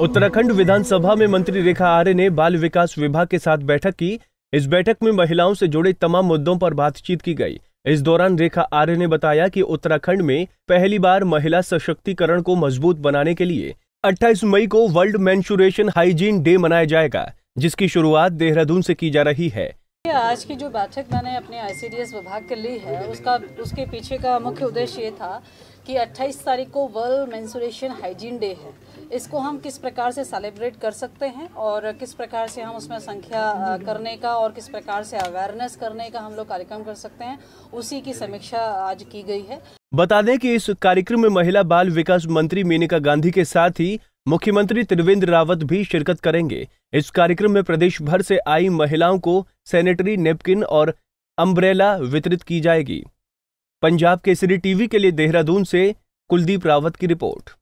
उत्तराखंड विधानसभा में मंत्री रेखा आर्य ने बाल विकास विभाग के साथ बैठक की इस बैठक में महिलाओं से जुड़े तमाम मुद्दों पर बातचीत की गई इस दौरान रेखा आर्य ने बताया कि उत्तराखंड में पहली बार महिला सशक्तिकरण को मजबूत बनाने के लिए 28 मई को वर्ल्ड मैंशुरेशन हाइजीन डे मनाया जाएगा जिसकी शुरुआत देहरादून से की जा रही है आज की जो बैठक मैंने अपने आईसीडीएस विभाग के ली है उसका उसके पीछे का मुख्य उद्देश्य ये था कि 28 तारीख को वर्ल्ड मैंसुरेशन हाइजीन डे है इसको हम किस प्रकार से सेलिब्रेट कर सकते हैं और किस प्रकार से हम उसमें संख्या करने का और किस प्रकार से अवेयरनेस करने का हम लोग कार्यक्रम कर सकते हैं उसी की समीक्षा आज की गई है बता दें कि इस कार्यक्रम में महिला बाल विकास मंत्री मेनका गांधी के साथ ही मुख्यमंत्री त्रिवेंद्र रावत भी शिरकत करेंगे इस कार्यक्रम में प्रदेश भर से आई महिलाओं को सैनिटरी नेपकिन और अम्ब्रेला वितरित की जाएगी पंजाब केसरी टीवी के लिए देहरादून से कुलदीप रावत की रिपोर्ट